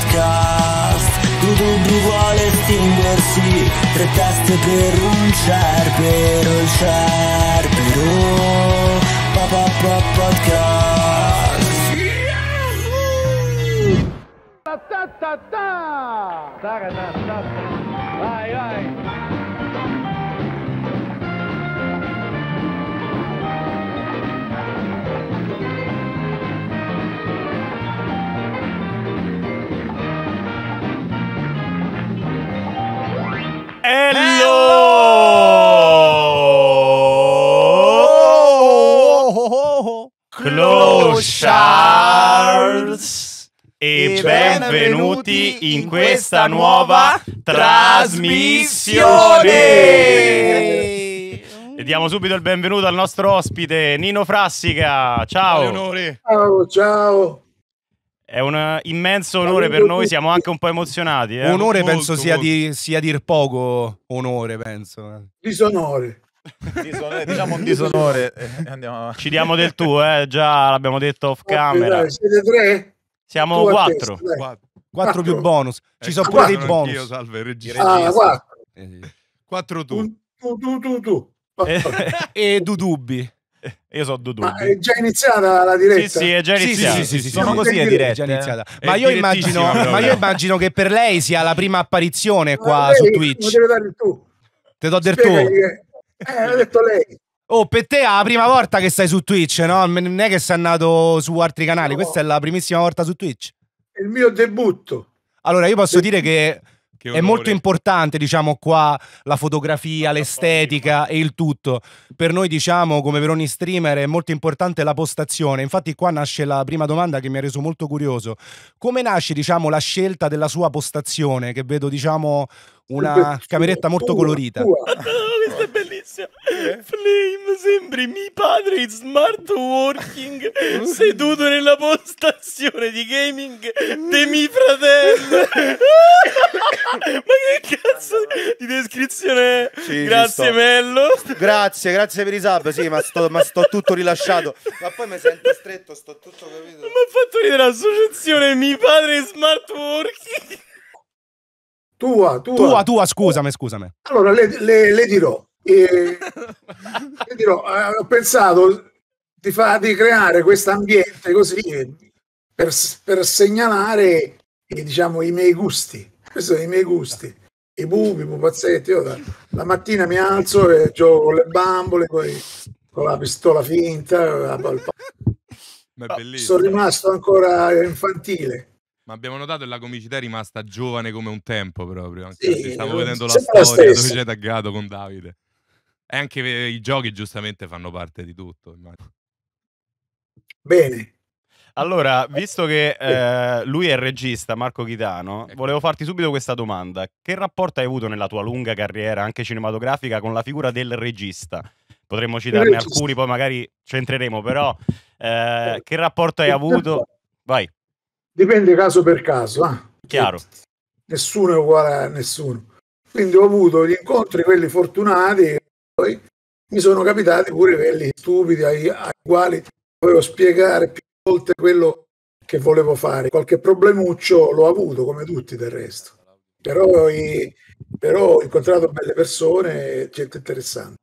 podcast Cu dubioare stingersi Tre teste per un cerbero Il cerbero pa, pa, podcast Ta ta ta ta! Ta ta ta! Vai, vai! Hello! Closhards! E benvenuti in questa nuova trasmissione! E diamo subito il benvenuto al nostro ospite Nino Frassica. Ciao! Ciao, ciao! È un immenso onore per noi, siamo anche un po' emozionati. Eh? Onore molto, penso Sia, di, sia, dir poco onore, penso. Disonore. disonore diciamo un disonore. Eh, Ci diamo del tuo, eh? già l'abbiamo detto off camera. siete tre? Siamo tu quattro. quattro. quattro. più bonus. Ci sono pure dei bonus. Io salve, regista. Ah, quattro. Eh, quattro tu. tu, tu, tu, tu. Eh. e, e Dudubbi. Eh, io so due dubbi. Ma è già iniziata la diretta? Sì, sì, è già iniziata. Sì, sì, sì, sì Sono così le dirette. Eh? Ma, io immagino, ma, io immagino, che per lei sia la prima apparizione qua lei, su Twitch. Te Devi dare il tu. Te do del Spiegami tu. Che... Eh, l'ho detto lei. Oh, per te è la prima volta che stai su Twitch, no? Non è che sei andato su altri canali, no. questa è la primissima volta su Twitch. È il mio debutto. Allora, io posso De... dire che è molto importante, diciamo qua, la fotografia, l'estetica e il tutto. Per noi, diciamo, come per ogni streamer, è molto importante la postazione. Infatti qua nasce la prima domanda che mi ha reso molto curioso. Come nasce, diciamo, la scelta della sua postazione? Che vedo, diciamo, una cameretta molto colorita. bellissima. Eh? Flame, sembri mio padre in smart working seduto nella postazione di gaming dei miei fratelli. Ma che cazzo di descrizione è? Sì, grazie Mello. Grazie, grazie per i sub, sì, ma sto, ma sto tutto rilasciato. Ma poi mi sento stretto, sto tutto capito. Mi ha fatto ridere l'associazione Mi Padre in Smart Working. Tua, tua. Tua, tua, scusami, scusami. Allora le, le, le dirò. E, dirò, eh, ho pensato di, fa, di creare questo ambiente così per, per segnalare eh, diciamo, i miei gusti. Questi sono i miei gusti. I pupi, i pupazzetti. Io da, la mattina mi alzo e gioco con le bambole, poi con la pistola finta. Ah, sono rimasto ancora infantile. Ma abbiamo notato che la comicità è rimasta giovane come un tempo proprio. Sì, stavo eh, vedendo la storia la dove c'è taggato con Davide. E anche eh, i giochi giustamente fanno parte di tutto. Immagino. Bene. Allora, visto che eh, lui è il regista, Marco Chitano, ecco. volevo farti subito questa domanda. Che rapporto hai avuto nella tua lunga carriera, anche cinematografica, con la figura del regista? Potremmo citarne alcuni, poi magari c'entreremo, però eh, eh che rapporto hai avuto? Vai. Dipende caso per caso. Eh? Chiaro. Nessuno è uguale a nessuno. Quindi ho avuto gli incontri, quelli fortunati, poi mi sono capitati pure quelli stupidi ai, ai quali dovevo spiegare più volte quello che volevo fare. Qualche problemuccio l'ho avuto, come tutti del resto. Però, i, però ho incontrato belle persone, gente interessante.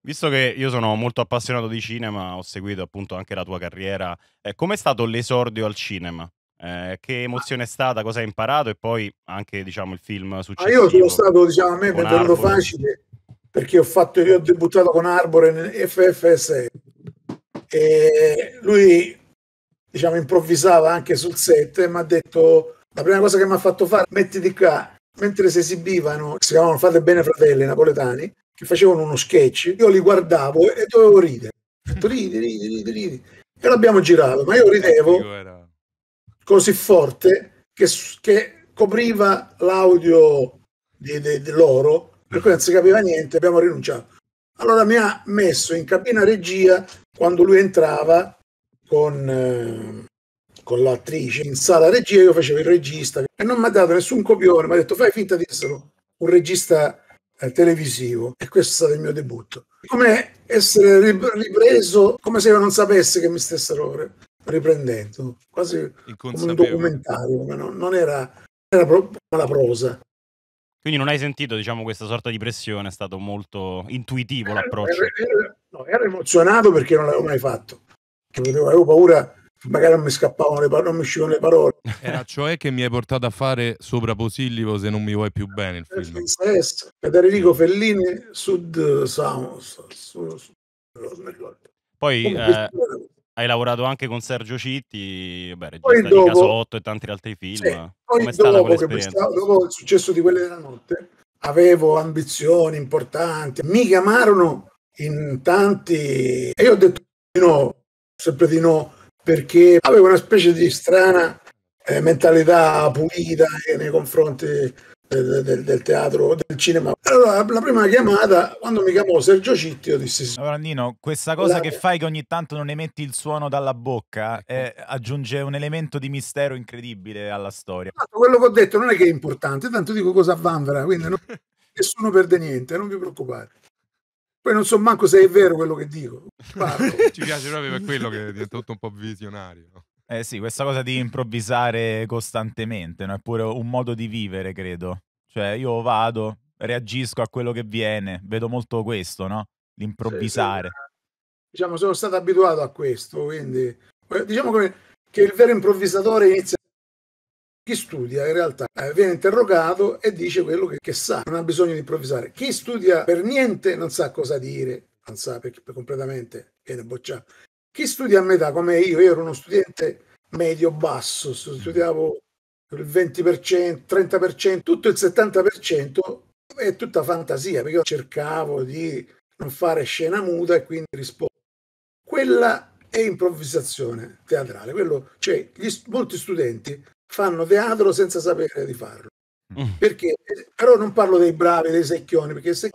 Visto che io sono molto appassionato di cinema, ho seguito appunto anche la tua carriera, eh, com'è stato l'esordio al cinema? Eh, che emozione è stata, cosa hai imparato e poi anche diciamo il film successivo. Ah, Ma io sono stato, diciamo, a me è venuto facile perché ho fatto io ho debuttato con Arbor in FFS e lui diciamo improvvisava anche sul set e mi ha detto la prima cosa che mi ha fatto fare mettiti qua mentre si esibivano si chiamavano Fate bene fratelli napoletani che facevano uno sketch io li guardavo e dovevo ridere ho detto ridi ridi ridi ridi e l'abbiamo girato ma io ridevo così forte che, che copriva l'audio di, di, di loro per cui non si capiva niente, abbiamo rinunciato. Allora mi ha messo in cabina regia quando lui entrava con, eh, con l'attrice in sala regia, io facevo il regista e non mi ha dato nessun copione, mi ha detto fai finta di essere un regista eh, televisivo e questo è stato il mio debutto. Come essere ripreso come se io non sapesse che mi stessero riprendendo, quasi come un documentario, ma no, non era, era pro- la prosa. Quindi non hai sentito, diciamo, questa sorta di pressione, è stato molto intuitivo era, l'approccio. Ero, ero, no, ero emozionato perché non l'avevo mai fatto. Avevo paura, magari non mi scappavano le parole, non mi uscivano le parole. Era cioè che mi hai portato a fare sopra Posillivo se non mi vuoi più bene il film. Ed Fellini, Sud Sound. Sud, Poi... Comunque, eh hai lavorato anche con Sergio Citti, beh, regista dopo, di Casotto e tanti altri film. Sì, poi dopo, questa, dopo il successo di Quelle della Notte avevo ambizioni importanti, mi chiamarono in tanti e io ho detto di no, sempre di no, perché avevo una specie di strana eh, mentalità pulita nei confronti del, del, del, teatro, del cinema. Allora, la prima chiamata, quando mi chiamò Sergio Citti, io dissi... Sì. Allora, Nino, questa cosa la... che eh. fai che ogni tanto non emetti il suono dalla bocca ecco. eh, aggiunge un elemento di mistero incredibile alla storia. Ah, quello che ho detto non è che è importante, tanto dico cosa vanvera, quindi non... nessuno perde niente, non vi preoccupate. Poi non so manco se è vero quello che dico. Ci piace proprio per quello che è tutto un po' visionario. Eh sì, questa cosa di improvvisare costantemente, no? è pure un modo di vivere, credo. Cioè, io vado, reagisco a quello che viene, vedo molto questo, no? L'improvvisare. Sì, sì. Diciamo, sono stato abituato a questo, quindi... Eh, diciamo che, che il vero improvvisatore inizia... Chi studia in realtà eh, viene interrogato e dice quello che, che sa, non ha bisogno di improvvisare. Chi studia per niente non sa cosa dire, non sa perché completamente viene bocciato. Chi studia a metà come io, io ero uno studente medio-basso, mm. studiavo il 20%, 30%, tutto il 70% è tutta fantasia, perché io cercavo di non fare scena muta e quindi rispondo. Quella è improvvisazione teatrale, quello, cioè gli, molti studenti fanno teatro senza sapere di farlo. Mm. Perché? Però non parlo dei bravi, dei secchioni, perché se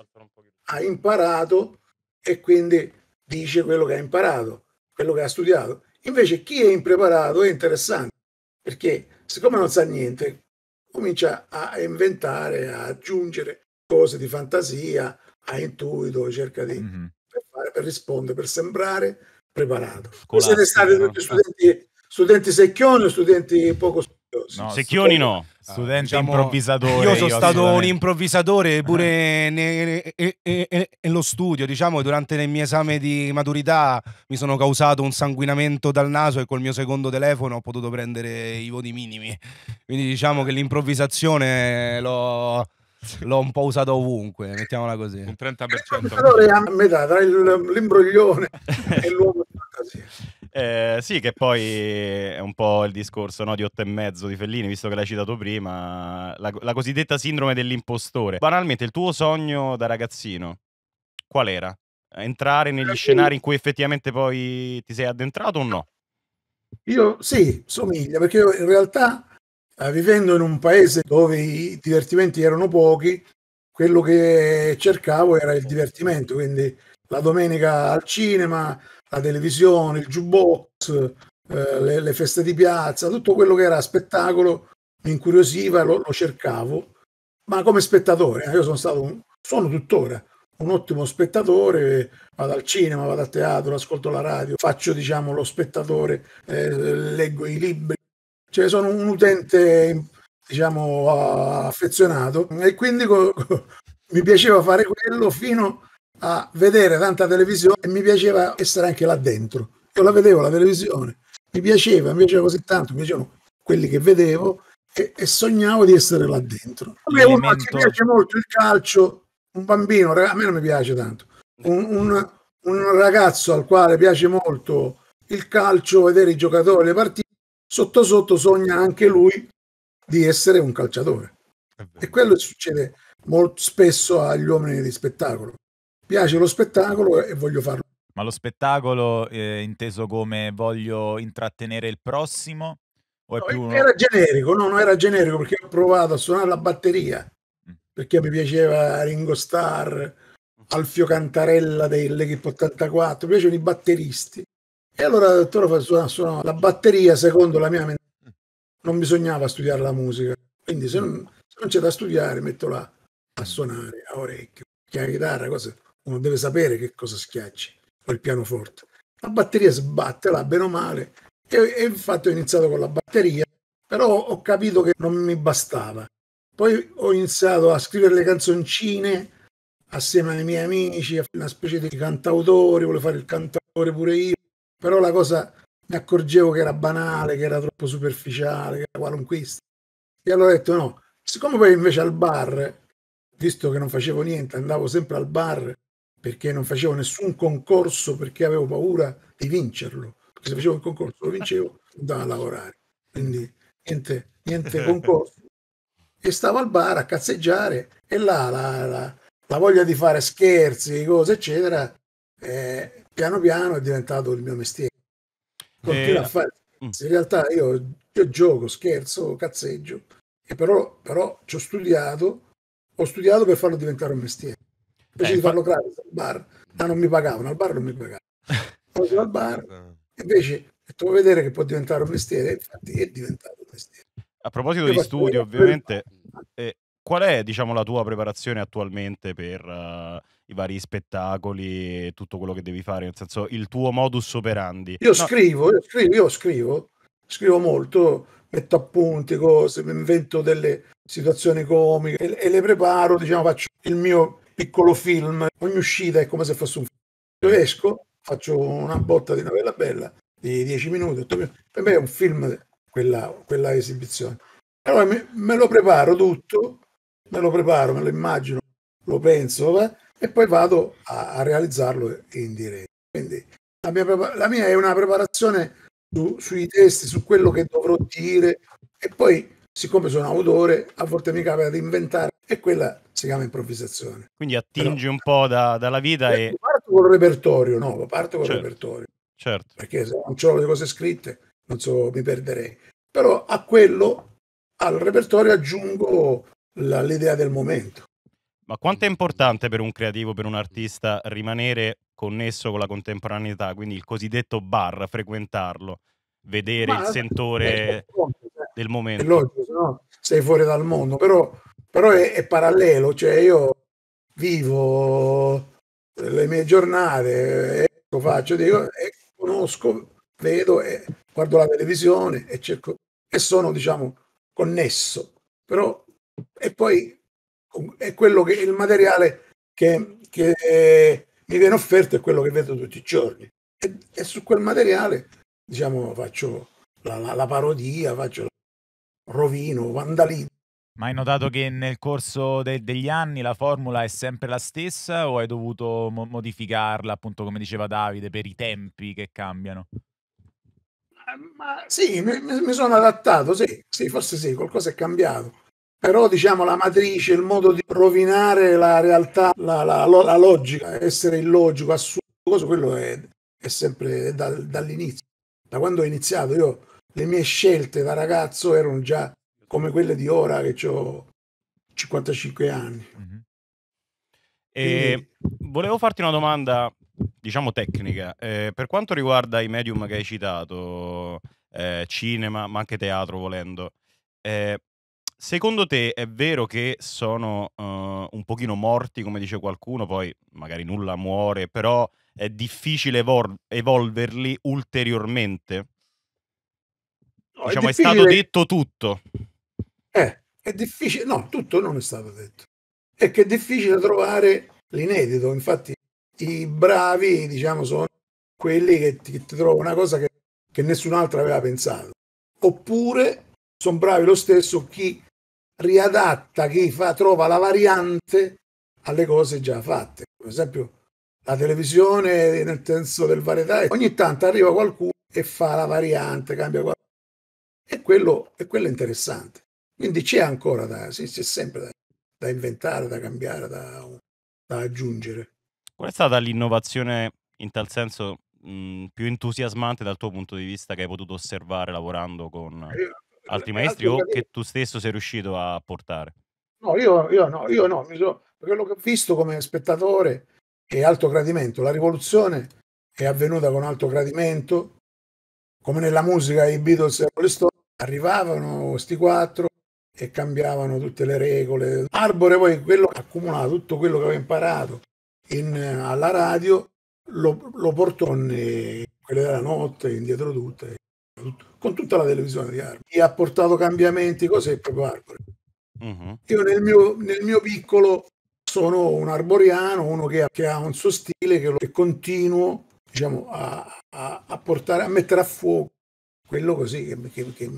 ha imparato e quindi dice quello che ha imparato quello che ha studiato. Invece chi è impreparato è interessante, perché siccome non sa niente, comincia a inventare, a aggiungere cose di fantasia, a intuito, cerca di mm-hmm. per, fare, per rispondere, per sembrare preparato. Colastica, siete stati no? tutti studenti, studenti secchioni o studenti poco studiosi? No, secchioni no. Studente diciamo, improvvisatore. Io sono io stato un improvvisatore eh. pure ne, ne, nello studio, diciamo, durante il mio esame di maturità mi sono causato un sanguinamento dal naso e col mio secondo telefono ho potuto prendere i voti minimi. Quindi diciamo che l'improvvisazione l'ho l'ho un po' usato ovunque, mettiamola così. Un 30%. Allora è a metà tra l'imbroglione e l'uomo di fantasia. Eh, sì, che poi è un po' il discorso no, di otto e mezzo di Fellini, visto che l'hai citato prima, la, la cosiddetta sindrome dell'impostore. Banalmente, il tuo sogno da ragazzino, qual era? Entrare negli scenari in cui effettivamente poi ti sei addentrato o no? Io sì, somiglia, perché io in realtà eh, vivendo in un paese dove i divertimenti erano pochi, quello che cercavo era il divertimento, quindi la domenica al cinema, la televisione, il jukebox, eh, le, le, feste di piazza, tutto quello che era spettacolo mi incuriosiva, lo, lo cercavo, ma come spettatore, eh, io sono stato, un, sono tuttora un ottimo spettatore, vado al cinema, vado al teatro, ascolto la radio, faccio diciamo lo spettatore, eh, leggo i libri, cioè sono un utente diciamo affezionato e quindi co- mi piaceva fare quello fino a a vedere tanta televisione e mi piaceva essere anche là dentro. Io la vedevo la televisione, mi piaceva, mi piaceva così tanto, mi piacevano quelli che vedevo e, e sognavo di essere là dentro. A me che piace molto il calcio, un bambino, a me non mi piace tanto, un, un, un ragazzo al quale piace molto il calcio, vedere i giocatori, le partite, sotto sotto sogna anche lui di essere un calciatore. E quello succede molto spesso agli uomini di spettacolo piace lo spettacolo e voglio farlo. Ma lo spettacolo eh, inteso come voglio intrattenere il prossimo? O no, più... Era generico, no, non era generico perché ho provato a suonare la batteria mm. perché mi piaceva Ringo Starr, Alfio Cantarella dell'Equipe 84, mi piacevano i batteristi. E allora il dottore suonava, suona, la batteria secondo la mia mentalità. Mm. Non bisognava studiare la musica, quindi se mm. non, se non c'è da studiare metto là a suonare a orecchio, perché la chitarra, cose uno deve sapere che cosa schiacci o il pianoforte. La batteria sbatte là, bene o male, e, e infatti ho iniziato con la batteria, però ho capito che non mi bastava. Poi ho iniziato a scrivere le canzoncine assieme ai miei amici, una specie di cantautore, volevo fare il cantautore pure io, però la cosa mi accorgevo che era banale, che era troppo superficiale, che era qualunque. E allora ho detto no, siccome poi invece al bar, visto che non facevo niente, andavo sempre al bar perché non facevo nessun concorso perché avevo paura di vincerlo. Perché se facevo il concorso lo vincevo, andavo a lavorare. Quindi niente, niente concorso. E stavo al bar a cazzeggiare e là la, la, la voglia di fare scherzi, cose, eccetera, eh, piano piano è diventato il mio mestiere. Continuo eh, a fare. Mm. In realtà io, io gioco, scherzo, cazzeggio, e però, però ci ho studiato, ho studiato per farlo diventare un mestiere invece eh, di farlo gratis al bar, ma ah, non mi pagavano, al bar non mi pagavano. Facevo al bar, esatto. invece devo vedere che può diventare un mestiere, infatti è diventato un mestiere. A proposito Io di studi, ovviamente, eh, qual è diciamo, la tua preparazione attualmente per uh, i vari spettacoli e tutto quello che devi fare? Nel senso, il tuo modus operandi? Io, no. scrivo, io scrivo, io scrivo, scrivo molto, metto appunti cose, mi invento delle situazioni comiche e, e, le preparo, diciamo, faccio il mio, piccolo film, ogni uscita è come se fosse un film. Io esco, faccio una botta di novella bella di 10 minuti, per me è un film quella, quella esibizione. Allora me, me, lo preparo tutto, me lo preparo, me lo immagino, lo penso eh, e poi vado a, a, realizzarlo in diretta. Quindi la mia, la mia è una preparazione su, sui testi, su quello che dovrò dire e poi siccome sono autore a volte mi capita di inventare e quella si chiama improvvisazione. Quindi attingi Però, un po' da, dalla vita eh, e... Parto col repertorio, no, parto col certo, repertorio. Certo. Perché se non ho le cose scritte, non so, mi perderei. Però a quello, al repertorio aggiungo la, l'idea del momento. Ma quanto è importante per un creativo, per un artista, rimanere connesso con la contemporaneità, quindi il cosiddetto bar, frequentarlo, vedere Ma, il sentore del momento? È logico, no? sei fuori dal mondo, però però è, è parallelo, cioè io vivo le mie giornate, ecco, faccio, dico, e eh, conosco, vedo, e eh, guardo la televisione e cerco, e sono, diciamo, connesso. Però, e poi è quello che il materiale che, che mi viene offerto è quello che vedo tutti i giorni. E, e su quel materiale, diciamo, faccio la, la, la parodia, faccio rovino, vandalismo ma hai notato che nel corso de- degli anni la formula è sempre la stessa o hai dovuto mo- modificarla, appunto come diceva Davide, per i tempi che cambiano? Eh, ma sì, mi, mi sono adattato, sì, sì, forse sì, qualcosa è cambiato. Però diciamo la matrice, il modo di rovinare la realtà, la, la, la logica, essere illogico, assurdo, quello è, è sempre da, dall'inizio. Da quando ho iniziato io le mie scelte da ragazzo erano già come quelle di ora che ho 55 anni. Mm-hmm. E Quindi... volevo farti una domanda, diciamo tecnica, eh, per quanto riguarda i medium che hai citato, eh, cinema, ma anche teatro volendo. Eh, secondo te è vero che sono uh, un pochino morti, come dice qualcuno, poi magari nulla muore, però è difficile evol- evolverli ulteriormente? No, diciamo, è, è, stato detto tutto. Eh, è difficile, no, tutto non è stato detto. È che è difficile trovare l'inedito, infatti i bravi, diciamo, sono quelli che ti, che ti trovano una cosa che, che nessun altro aveva pensato. Oppure sono bravi lo stesso chi riadatta, chi fa, trova la variante alle cose già fatte. Per esempio, la televisione nel senso del varietà, ogni tanto arriva qualcuno e fa la variante, cambia qualcosa. E quello, e quello è interessante. Quindi c'è ancora da, c'è sempre da, da inventare, da cambiare, da, da, aggiungere. Qual è stata l'innovazione in tal senso mh, mhmm, più entusiasmante dal tuo punto di vista che hai potuto osservare lavorando con eh, eh, altri maestri o che tu stesso sei riuscito a portare? No, io, io no, io no, so, quello che ho visto come spettatore è alto gradimento, la rivoluzione è avvenuta con alto gradimento, come nella musica i Beatles e Rolling Stone, arrivavano questi quattro, e cambiavano tutte le regole. Arbore poi quello accumulava tutto quello che aveva imparato in, alla radio, lo, lo portò in, quelle della notte, indietro tutte, con tutta la televisione di Arbore. E ha portato cambiamenti, cos'è proprio Arbore. Uh-huh. Io nel mio, nel mio, piccolo sono un arboriano, uno che ha, che ha un suo stile, che, lo, che continuo diciamo, a, a, a, portare, a mettere a fuoco quello così che, che, che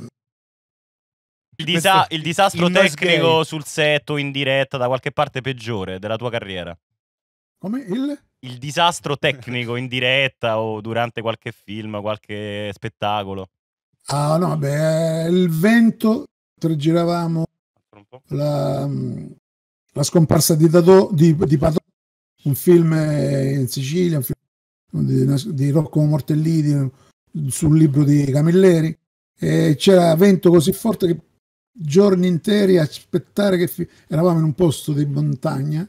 disa- il disastro il tecnico sul set o in diretta da qualche parte peggiore della tua carriera? Come il? Il disastro tecnico in diretta o durante qualche film, qualche spettacolo. Ah no, beh, il vento, giravamo la, la, scomparsa di, Dato, di, di Pato, un film eh, in Sicilia, un film di, di Rocco Mortellini, sul libro di Camilleri, e c'era vento così forte che giorni interi a aspettare che fi- eravamo in un posto di montagna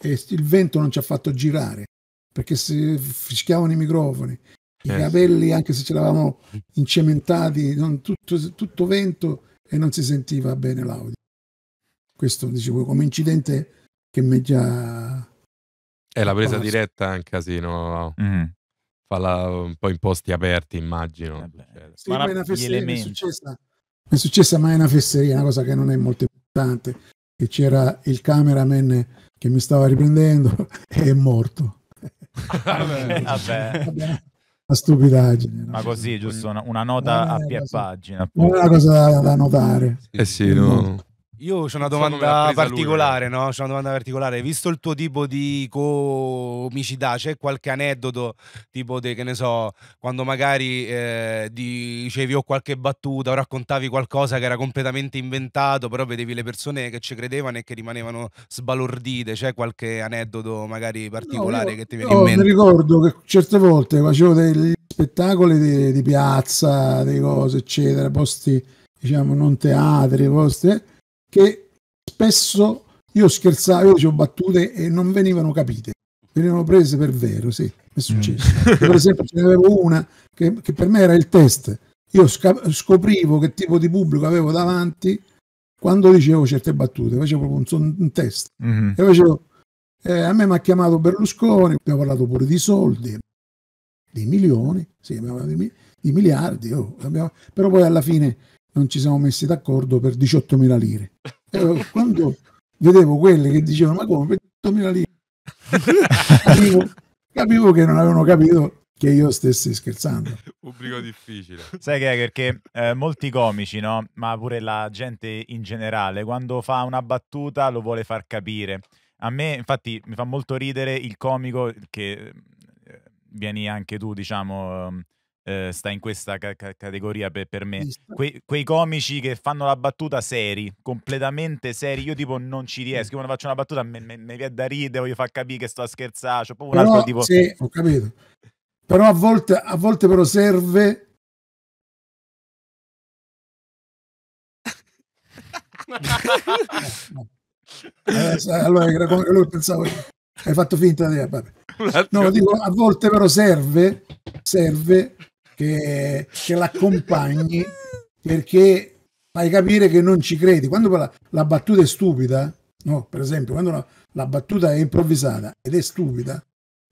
e il vento non ci ha fatto girare perché si fischiavano i microfoni i eh, capelli sì. anche se ce l'avamo incementati non, tutto, tutto, vento e non si sentiva bene l'audio questo dicevo come incidente che mi già è la presa diretta è un casino mm. falla un po' in posti aperti immagino eh cioè, sì, ma la... è una è successa è successa mai una fesseria, una cosa che non è molto importante, che c'era il cameraman che mi stava riprendendo e è morto. vabbè, vabbè. una stupidaggine. Ma così, cioè, giusto, una, una nota eh, a pie pagina. Una cosa da, da notare. Eh sì, no. Io ho una domanda particolare, lui, no? C'è una domanda particolare. Visto il tuo tipo di comicità, c'è qualche aneddoto tipo de, che ne so, quando magari eh, dicevi o qualche battuta o raccontavi qualcosa che era completamente inventato, però vedevi le persone che ci credevano e che rimanevano sbalordite, c'è qualche aneddoto magari particolare no, che ti viene in mente? Mi ricordo che certe volte facevo degli spettacoli di, di piazza, di cose, eccetera, posti diciamo non teatri, posti che spesso io scherzavo, io facevo battute e non venivano capite, venivano prese per vero, sì, è mm. successo. Mm. Per esempio ce n'avevo una che, che, per me era il test, io scoprivo che tipo di pubblico avevo davanti quando dicevo certe battute, facevo un, un test mm. e facevo, eh, a me mi ha chiamato Berlusconi, abbiamo parlato pure di soldi, di milioni, sì, di, di miliardi, oh, abbiamo, però poi alla fine non ci siamo messi d'accordo per 18.000 lire. Allora, quando vedevo quelle che dicevano ma come per 18.000 lire capivo, capivo, che non avevano capito che io stessi scherzando. Pubblico difficile. Sai che è perché eh, molti comici, no? ma pure la gente in generale, quando fa una battuta lo vuole far capire. A me infatti mi fa molto ridere il comico che eh, vieni anche tu, diciamo... Eh, eh, sta in questa ca- categoria per, per me. Que- quei comici che fanno la battuta seri, completamente seri, io tipo non ci riesco, mm. quando faccio una battuta mi me- viene da ridere, voglio far capire che sto a scherzare, c'è proprio un però, altro tipo... Sì, ho capito. Però a volte, a volte però serve... Eh, allora, come allora pensavo hai fatto finta di... No, dico, a volte però serve, serve che, che l'accompagni perché fai capire che non ci credi. Quando la, la battuta è stupida, no? per esempio, quando la, la battuta è improvvisata ed è stupida,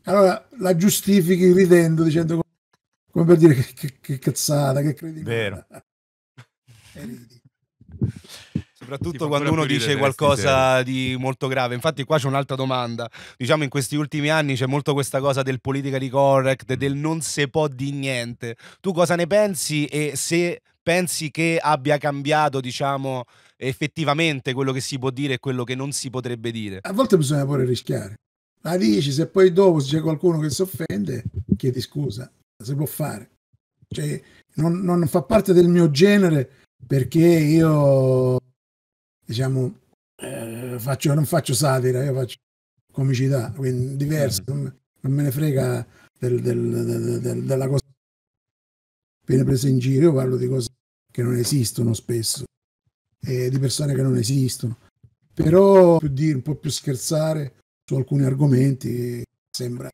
allora la giustifichi ridendo, dicendo come per dire che, che, che cazzata, che credi. Vero. soprattutto quando uno dice qualcosa di molto grave. Infatti qua c'è un'altra domanda. Diciamo in questi ultimi anni c'è molto questa cosa del politica di correct, mm. del non se può di niente. Tu cosa ne pensi e se pensi che abbia cambiato, diciamo, effettivamente quello che si può dire e quello che non si potrebbe dire? A volte bisogna pure rischiare. La dici, se poi dopo c'è qualcuno che si offende, chiedi scusa, si può fare. Cioè, non, non fa parte del mio genere perché io diciamo, eh, faccio, non faccio satira, io faccio comicità, quindi diverso, non, mm. non, me ne frega del, del, del, della cosa che viene presa in giro, io parlo di cose che non esistono spesso, eh, di persone che non esistono, però più dire, un po' più scherzare su alcuni argomenti sembra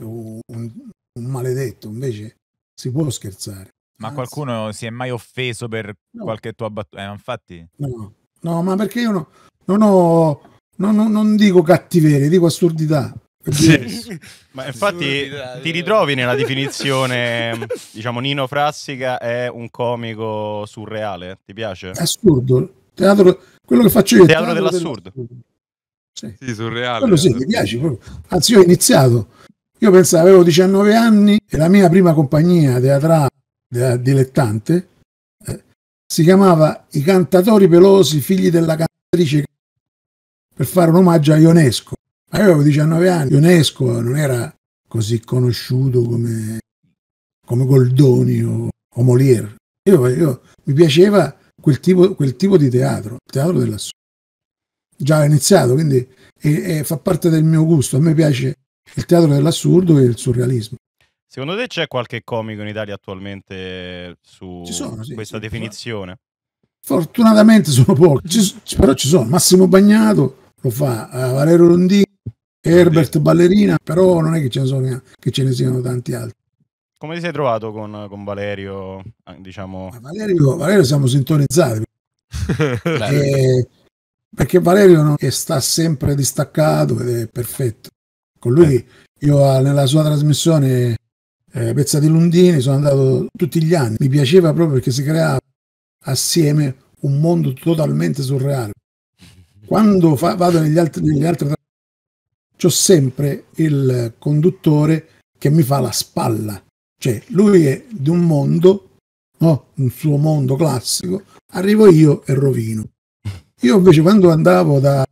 un, un maledetto, invece si può scherzare. Ma Anzi, qualcuno si è mai offeso per no. qualche tua battuta? Eh, infatti... No, No, ma perché io no, non ho... Non, non, non dico cattiveria, dico assurdità. Sì. ma infatti ti ritrovi nella definizione, diciamo, Nino Frassica è un comico surreale, ti piace? Assurdo. Teatro, quello che faccio io. Teatro, teatro dell'assurdo. dell'assurdo. Sì. sì, surreale. Quello sì, eh. mi piace. Anzi, io ho iniziato. Io pensavo, avevo 19 anni e la mia prima compagnia teatrale eh, dilettante si chiamava I cantatori pelosi, figli della cantatrice, per fare un omaggio a Ionesco. Ma io avevo 19 anni, Ionesco non era così conosciuto come, come Goldoni o, o Molière. Io, io, mi piaceva quel tipo, quel tipo, di teatro, il teatro dell'assurdo. Già ho iniziato, quindi e, e fa parte del mio gusto. A me piace il teatro dell'assurdo e il surrealismo. Secondo te c'è qualche comico in Italia attualmente su sono, sì, questa definizione? Fortunatamente sono pochi, ci, però ci sono. Massimo Bagnato lo fa, uh, Valerio Rondini, Herbert Ballerina, però non è che ce ne, sono, che ce ne siano tanti altri. Come ti sei trovato con, con Valerio? Eh, diciamo... Valerio? Valerio siamo sintonizzati. e, eh, perché Valerio no, sta sempre distaccato ed è perfetto. Con lui, eh. io ah, nella sua trasmissione eh, Pezzati Lundini sono andato tutti gli anni, mi piaceva proprio perché si creava assieme un mondo totalmente surreale. Quando fa, vado negli altri, negli altri ho sempre il conduttore che mi fa la spalla, cioè lui è di un mondo, no? un suo mondo classico, arrivo io e rovino. Io invece quando andavo da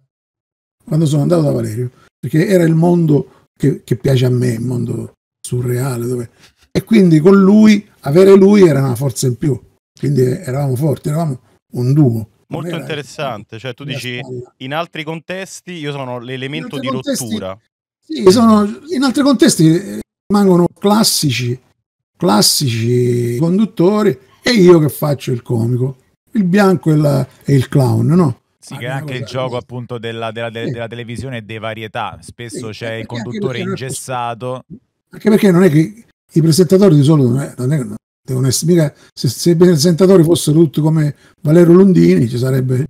quando sono andato da Valerio, perché era il mondo che, che piace a me, il mondo surreale. Dove... E quindi con lui, avere lui era una forza in più. Quindi eravamo forti, eravamo un duo. Molto interessante, cioè tu dici spalla. in altri contesti io sono l'elemento di contesti, rottura. Sì, sono, in altri contesti eh, rimangono classici, classici conduttori e io che faccio il comico, il bianco e, la, e il clown, no? Sì, che è anche il gioco così. appunto della, della, della, sì. della televisione e dei varietà. Spesso sì, c'è eh, il conduttore ingessato. È anche perché non è che i presentatori di solito eh, non, è, non, è, non devono essere mica se, se, i presentatori fossero tutti come Valerio Londini, ci sarebbe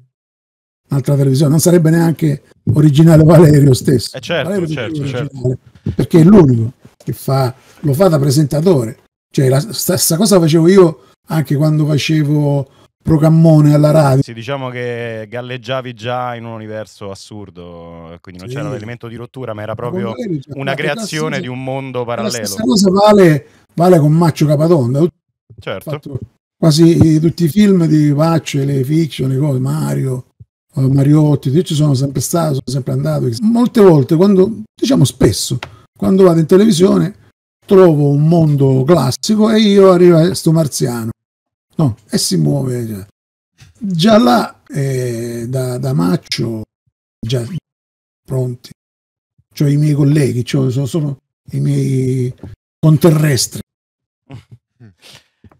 un'altra televisione, non sarebbe neanche originale Valerio stesso. Eh certo, Valerio certo, certo. Perché è l'unico che fa, lo fa da presentatore. Cioè la stessa cosa facevo io anche quando facevo programmone alla radio. Sì, diciamo che galleggiavi già in un universo assurdo, quindi non sì. c'era un elemento di rottura, ma era proprio me, cioè, una creazione di un mondo parallelo. La stessa cosa vale, vale con Maccio Capatonda. Certo. Quasi tutti i film di Paccio, le fiction, le cose, Mario, eh, Mariotti, io ci sono sempre stato, sono sempre andato. Molte volte, quando, diciamo spesso, quando vado in televisione trovo un mondo classico e io arrivo a questo marziano no, e si muove. Cioè. Già là eh, da, da Maccio, già pronti. Cioè i miei colleghi, cioè, sono, sono i miei conterrestri.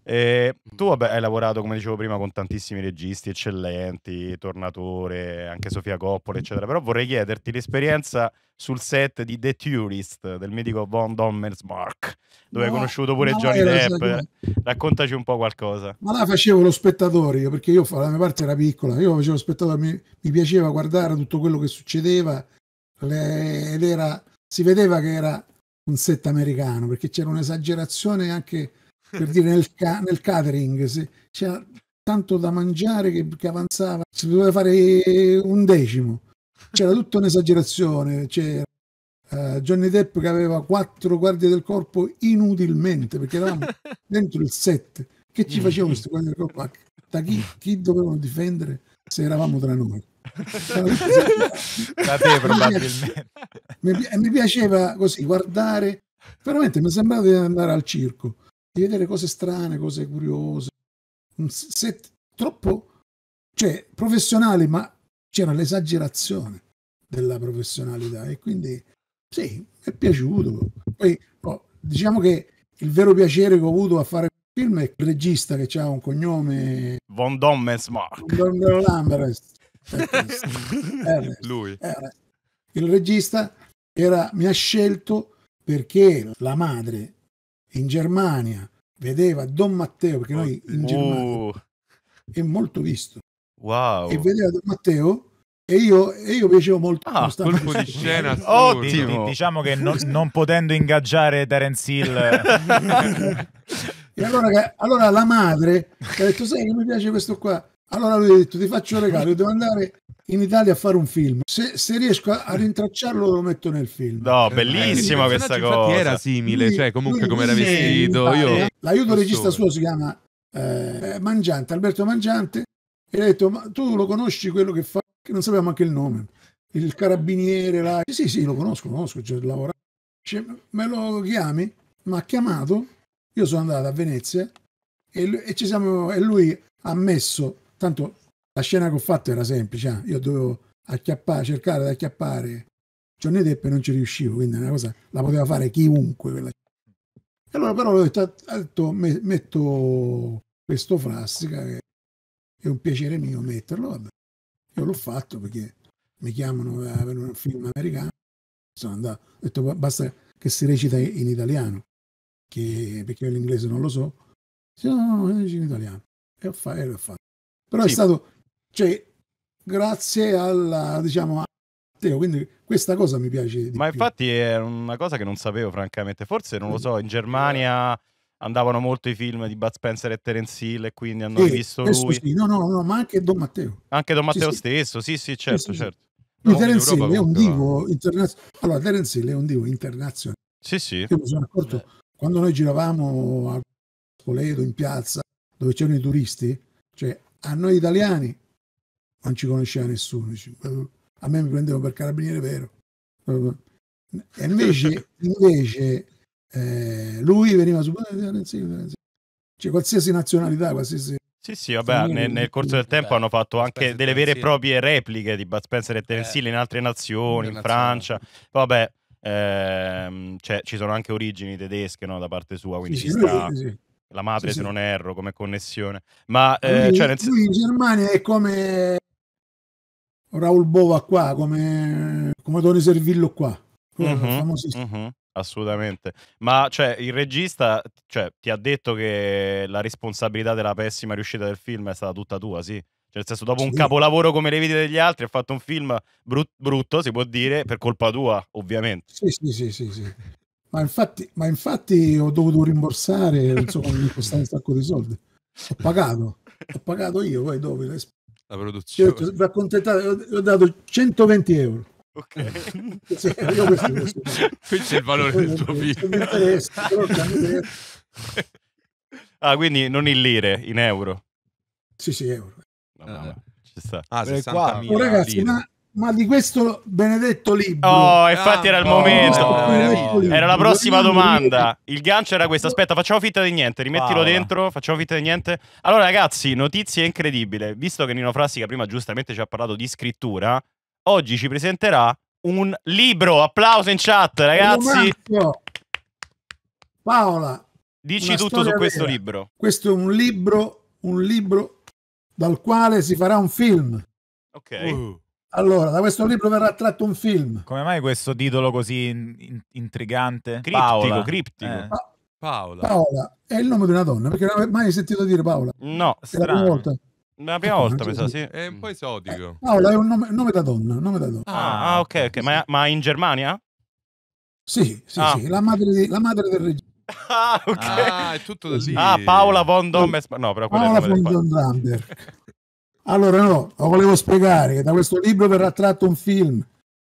E ehm, mm. tu vabbè, hai lavorato, come dicevo prima, con tantissimi registi eccellenti, Tornatore, anche Sofia Coppola, mm. eccetera. Però vorrei chiederti l'esperienza sul set di The Tourist del mitico Von Dommersmark, dove no, hai conosciuto pure Johnny Depp. Raccontaci un po' qualcosa. Ma là facevo lo spettatore, io, perché io la mia parte era piccola, io facevo lo spettatore, mi, mi piaceva guardare tutto quello che succedeva le, ed era, si vedeva che era un set americano, perché c'era un'esagerazione anche per dire nel, ca- nel catering se, c'era tanto da mangiare che, che avanzava, si doveva fare un decimo, c'era tutta un'esagerazione, c'era Uh, Johnny Depp che aveva quattro guardie del corpo inutilmente perché eravamo dentro il set che ci facevano queste guardie del corpo da chi, chi dovevano difendere se eravamo tra noi da te probabilmente mi, mi, piaceva così guardare veramente mi sembrava di andare al circo di vedere cose strane, cose curiose, un set troppo, cioè, professionale, ma c'era l'esagerazione della professionalità e quindi sì, mi è piaciuto. Poi no, oh, diciamo che il vero piacere che ho avuto a fare il film è il regista che ha un cognome Von Dommensmark. Von Dommensmark. Lui. Il regista era, mi ha scelto perché la madre in Germania vedeva Don Matteo, perché noi in uh. Germania uh. è molto visto. Wow. E vedeva Don Matteo e io, e io piacevo molto. Ah, colpo di scena. Ottimo. diciamo che non, non potendo ingaggiare Terence Hill... e allora, allora, la madre ha detto, sai che mi piace questo qua? Allora lui ha detto: Ti faccio un regalo, devo andare in Italia a fare un film. Se, se riesco a, a rintracciarlo, lo metto nel film. No, eh, bellissima eh, questa cosa. Era simile, lui, cioè comunque come era vestito. Io... L'aiuto regista suo si chiama eh, Mangiante, Alberto Mangiante. E ha detto: Ma tu lo conosci quello che fa? Che non sappiamo anche il nome. Il carabiniere là. Sì, sì, lo conosco, lo conosco, cioè, lavoravo. Cioè, me lo chiami? Mi ha chiamato. Io sono andato a Venezia e, e, siamo, e lui ha messo Tanto la scena che ho fatto era semplice, eh. io dovevo acchiappare, cercare di acchiappare Johnny Depp e non ci riuscivo, quindi è una cosa la poteva fare chiunque. Quella... E allora però ho detto, detto metto questo frastica, che è un piacere mio metterlo, vabbè. Io l'ho fatto perché mi chiamano per un film americano, sono andato, ho detto basta che si recita in italiano, che, perché io l'inglese non lo so, se no, no, no, in italiano. E ho fatto, e l'ho fatto. Però sì. è stato, cioè, grazie alla, diciamo, a Matteo, quindi questa cosa mi piace. Ma più. infatti è una cosa che non sapevo, francamente, forse non lo so, in Germania andavano molto i film di Bud Spencer e Terence Hill e quindi hanno eh, visto lui. No, no, no, ma anche Don Matteo. Anche Don Matteo sì, stesso, sì, sì, certo, certo. No, Terence Hill è un divo internazionale. Allora, Terence Hill è un divo internazionale. Sì, sì. Io mi sono accorto Beh. quando noi giravamo a Toledo in piazza dove c'erano i turisti, cioè a noi italiani non ci conosceva nessuno. A me mi prendevano per carabiniere vero. E invece, invece eh, lui veniva su cioè, qualsiasi nazionalità, qualsiasi sì, sì, vabbè, nel, nel, corso del tempo hanno fatto anche delle vere e proprie repliche di Bud Spencer e eh, Terence in altre nazioni, in Francia. Vabbè, ehm, cioè, ci sono anche origini tedesche no, da parte sua, quindi sì, ci sta. Sì, sì la madre sì, se sì. non erro come connessione. Ma eh, lui, cioè nel... in Germania è come Raul Bova qua, come, come Tony Servillo qua. Uh-huh, uh-huh, assolutamente. Ma cioè, il regista cioè, ti ha detto che la responsabilità della pessima riuscita del film è stata tutta tua, sì? Cioè, nel senso, dopo sì. un capolavoro come Le vite degli altri, ha fatto un film brut- brutto, si può dire, per colpa tua, ovviamente. Sì, sì, sì, sì. sì. Ma infatti, ma infatti ho dovuto rimborsare, insomma, mi costava un sacco di soldi. Ho pagato, ho pagato io, poi dopo la, la produzione. Io ho, ho dato 120 euro. Ok, eh, io questo, questo. qui c'è il valore del tuo eh, video. Eh, ah, quindi non in lire, in euro. Sì, sì, euro. No, no, no. Ci sta. Ah, 60 oh, ragazzi, lire. ma ma di questo benedetto libro. Oh, infatti era il ah, momento. No, era la prossima domanda. Il gancio era questo. Aspetta, facciamo finta di niente. Rimettilo wow. dentro, facciamo finta di niente. Allora, ragazzi, notizia incredibile. Visto che Nino Frassica prima giustamente ci ha parlato di scrittura, oggi ci presenterà un libro. Applauso in chat, ragazzi. Paola. Dici tutto su questo vera. libro. Questo è un libro, un libro dal quale si farà un film. Ok. Uh allora, da questo libro verrà tratto un film. Come mai questo titolo così in, in, intrigante? Criptico, Paola. criptico. Eh. Pa Paola. Paola è il nome di una donna, perché non avevo mai sentito dire Paola. No, è strano. la prima volta. La prima volta, pensavo, sì. È un po' esotico. Eh, Paola è un nome, nome da donna, nome da donna. Ah, ah, ok, ok. Ma, ma, in Germania? Sì, sì, ah. sì. La madre, di, la madre del regista. Ah, ok. Ah, è tutto da lì. Ah, Paola von Dommers. No, però quella Paola è von Domberg. Allora no, lo volevo spiegare che da questo libro verrà tratto un film,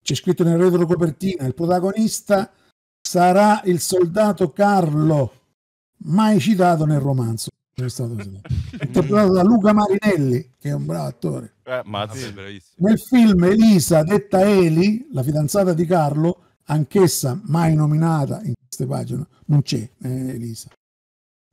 c'è scritto nel retro copertina: il protagonista sarà il soldato Carlo, mai citato nel romanzo. È stato interpretato da Luca Marinelli, che è un bravo attore. Eh, mazzi, nel film Elisa, detta Eli, la fidanzata di Carlo, anch'essa mai nominata in queste pagine, non c'è eh, Elisa.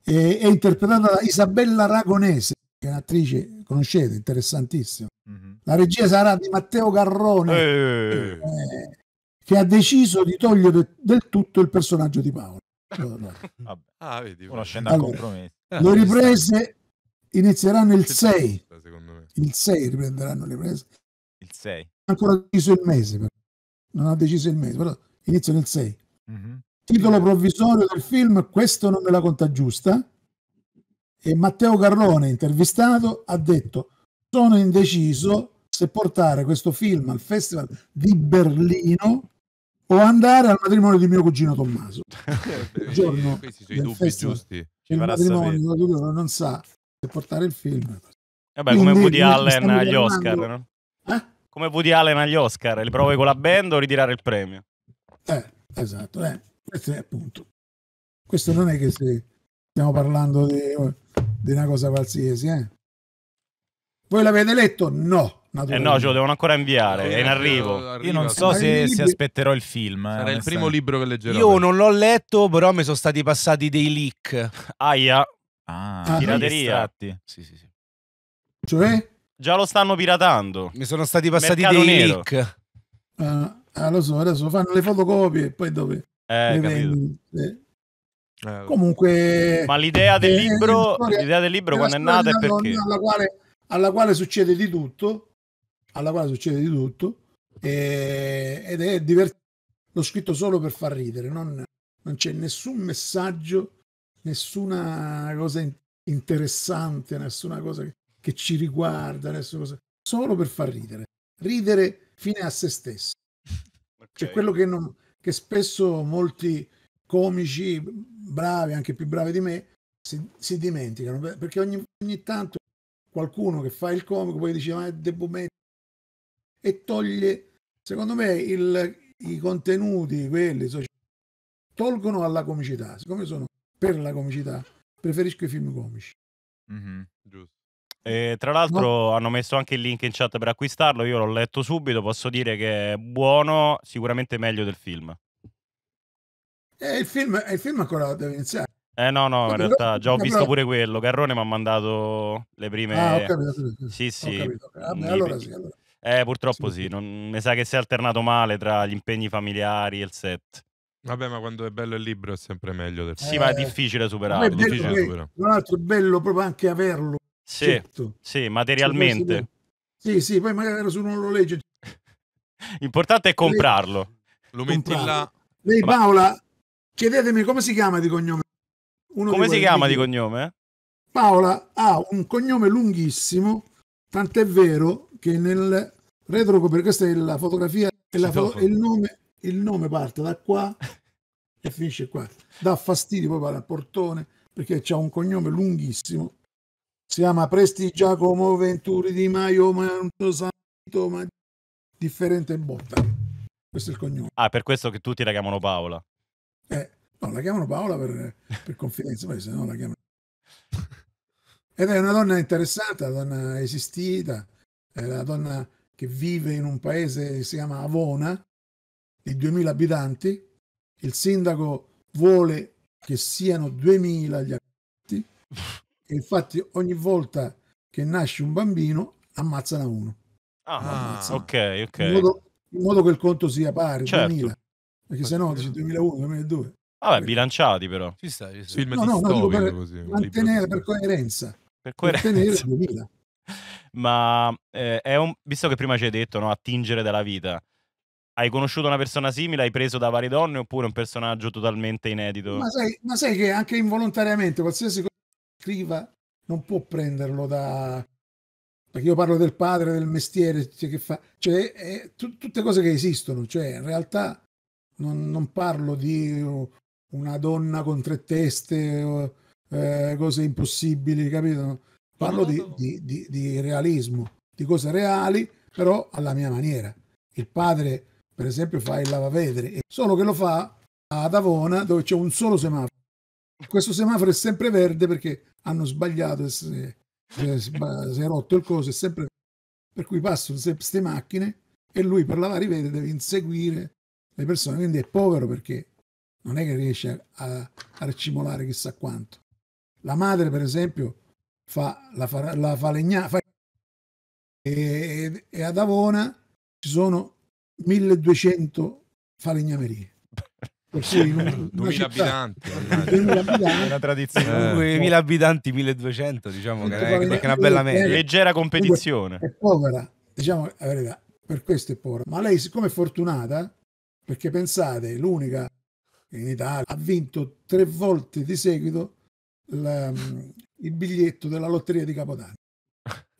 E, è interpretata da Isabella Ragonese, che è un'attrice, conoscete, interessantissima. Mm-hmm. La regia sarà di Matteo Garrone, eh. Eh, che ha deciso di togliere del tutto il personaggio di Paolo. ah, vedi, una scena allora, compromessa. Ah, le riprese inizieranno il 6. Il 6 riprenderanno le riprese. Il 6. ancora deciso il mese, però. non ha deciso il mese, però iniziano il 6. Mm-hmm. Titolo provvisorio del film, questo non me la conta giusta e Matteo Garrone, intervistato, ha detto sono indeciso se portare questo film al Festival di Berlino o andare al matrimonio di mio cugino Tommaso. Il giorno Questi sono i dubbi festival, giusti. Il matrimonio non sa se portare il film. Vabbè, eh Quindi, come Woody Allen agli Oscar, no? eh? Come Woody Allen agli Oscar, le prove con la band o ritirare il premio? Eh, esatto, eh. questo è appunto. Questo non è che se stiamo parlando di di una cosa qualsiasi, eh. Voi l'avete letto? No. Eh no, ce lo devono ancora inviare, eh, è in eh, arrivo. Io non so se, se aspetterò il film. Eh, Sarà il primo libro che leggerò. Io non l'ho letto, però mi sono stati passati dei leak. Aia. Ah, ah pirateria. Sì, sì, sì. Cioè? Già lo stanno piratando. Mi sono stati passati Mercato dei nero. leak. Ah, lo so, adesso fanno le fotocopie e poi dove? Eh, le eh, Comunque, ma l'idea del eh, libro, storia, l'idea del libro quando è nata è perché alla quale, alla quale succede di tutto, alla quale succede di tutto, e, ed è divertente. L'ho scritto solo per far ridere, non, non c'è nessun messaggio, nessuna cosa in, interessante, nessuna cosa che, che ci riguarda, nessuna cosa, solo per far ridere, ridere fine a se stesso. Cioè, okay. Cioè quello che, non, che spesso molti comici bravi, anche più bravi di me, si, si dimenticano, perché ogni, ogni, tanto qualcuno che fa il comico poi dice ma devo mettere e toglie, secondo me il, i contenuti, quelli sociali, tolgono alla comicità, siccome sono per la comicità, preferisco i film comici. Mm-hmm, giusto. E tra l'altro no. hanno messo anche il link in chat per acquistarlo, io l'ho letto subito, posso dire che è buono, sicuramente meglio del film. Eh, il, film, eh, il film ancora deve iniziare. Eh no, no, in realtà già ho visto pure quello. Garrone mi ha mandato le prime... Ah, ho capito, Sì, sì. Capito. Ah, allora sì allora. Eh, purtroppo sì, sì. Non... mi sa che si è alternato male tra gli impegni familiari e il set. Vabbè, ma quando è bello il libro è sempre meglio. Del... Sì, eh... ma è eh, difficile superarlo. È difficile che, superarlo. Tra l'altro è bello proprio anche averlo. Sì, certo. sì materialmente. Sì, sì, poi magari se uno lo legge. L'importante è comprarlo. Lo metti là. Lei Paola, Chiedetemi come si chiama di cognome. Uno come si chiama di cognome? Paola ha un cognome lunghissimo, tant'è vero che nel retro, retrocopertina, questa è la fotografia, è la foto, il, nome, il nome parte da qua e finisce qua. Dà fastidio poi pare al portone perché ha un cognome lunghissimo. Si chiama Presti Giacomo Venturi di Maio Manto Santo ma differente botta. Questo è il cognome. Ah, per questo che tutti la chiamano Paola. Eh, no, la chiamano Paola per, per confidenza, poi se no la chiamano. Ed è una donna interessata, una donna esistita, è una donna che vive in un paese che si chiama Avona, di 2000 abitanti. Il sindaco vuole che siano 2000 gli abitanti e infatti ogni volta che nasce un bambino ammazzano uno. Ah, ammazzano. ok, ok. In modo, in modo, che il conto sia pari, certo. 2000. Perché se no dici 2001, 2002. Vabbè, bilanciati però. Ci sta, ci sta. Film no, no, no per, così, mantenere per coerenza. Per coerenza. 2000. Ma eh, è un... visto che prima ci hai detto, no, attingere dalla vita. Hai conosciuto una persona simile? Hai preso da varie donne oppure un personaggio totalmente inedito? Ma sai, ma sai che anche involontariamente qualsiasi cosa scriva non può prenderlo da... Perché io parlo del padre, del mestiere, cioè che fa... Cioè, è, t- tutte cose che esistono, cioè in realtà non, non parlo di una donna con tre teste, eh, cose impossibili, capito? Parlo di, di, di, di, realismo, di cose reali, però alla mia maniera. Il padre, per esempio, fa il lavavedere, solo che lo fa ad Avona dove c'è un solo semaforo. Questo semaforo è sempre verde perché hanno sbagliato, si è rotto il coso, è sempre verde. Per cui passano queste macchine e lui per lavare i vetri deve inseguire le persone, quindi è povero perché non è che riesce a, a ricimolare chissà quanto. La madre, per esempio, fa la, fa, la falegna, fa, e, e ad Avona ci sono 1200 falegnamerie. Sì, 2000 abitanti, 2000 abitanti. una tradizione. 2000 eh. abitanti, 1200, diciamo che è, che è una bella media. Leggera competizione. È povera, diciamo per questo è povera. Ma lei, siccome è fortunata, perché pensate, l'unica in Italia ha vinto tre volte di seguito la, mm, il biglietto della lotteria di Capodanno.